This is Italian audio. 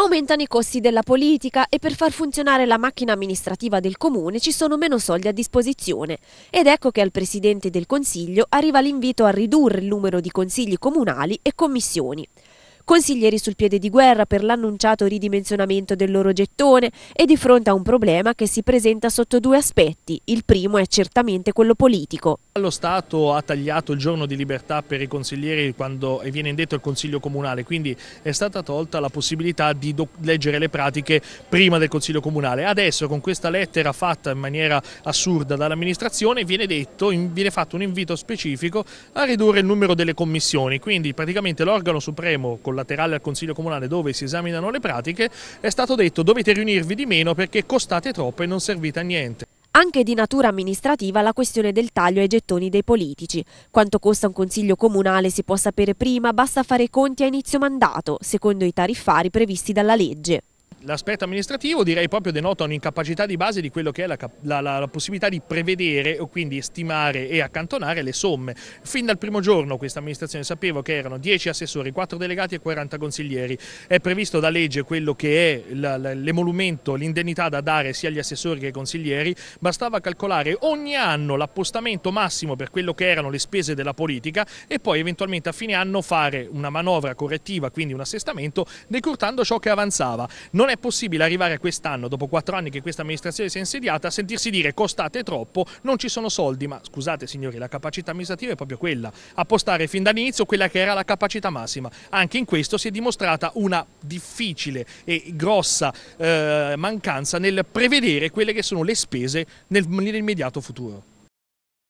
Aumentano i costi della politica e per far funzionare la macchina amministrativa del comune ci sono meno soldi a disposizione ed ecco che al Presidente del Consiglio arriva l'invito a ridurre il numero di consigli comunali e commissioni consiglieri sul piede di guerra per l'annunciato ridimensionamento del loro gettone e di fronte a un problema che si presenta sotto due aspetti. Il primo è certamente quello politico. Lo Stato ha tagliato il giorno di libertà per i consiglieri quando viene indetto il Consiglio Comunale, quindi è stata tolta la possibilità di leggere le pratiche prima del Consiglio Comunale. Adesso con questa lettera fatta in maniera assurda dall'amministrazione viene, detto, viene fatto un invito specifico a ridurre il numero delle commissioni, quindi praticamente l'organo supremo con laterale al Consiglio Comunale dove si esaminano le pratiche, è stato detto dovete riunirvi di meno perché costate troppo e non servite a niente. Anche di natura amministrativa la questione del taglio ai gettoni dei politici. Quanto costa un consiglio comunale si può sapere prima, basta fare conti a inizio mandato, secondo i tariffari previsti dalla legge l'aspetto amministrativo direi proprio denota un'incapacità di base di quello che è la, la, la, possibilità di prevedere o quindi stimare e accantonare le somme. Fin dal primo giorno questa amministrazione sapevo che erano 10 assessori, 4 delegati e 40 consiglieri. È previsto da legge quello che è l'emolumento, l'indennità da dare sia agli assessori che ai consiglieri, bastava calcolare ogni anno l'appostamento massimo per quello che erano le spese della politica e poi eventualmente a fine anno fare una manovra correttiva, quindi un assestamento, decurtando ciò che avanzava. Non è possibile arrivare quest'anno, dopo quattro anni che questa amministrazione si è insediata, a sentirsi dire costate troppo, non ci sono soldi, ma scusate signori, la capacità amministrativa è proprio quella, appostare fin dall'inizio quella che era la capacità massima. Anche in questo si è dimostrata una difficile e grossa eh, mancanza nel prevedere quelle che sono le spese nell'immediato futuro.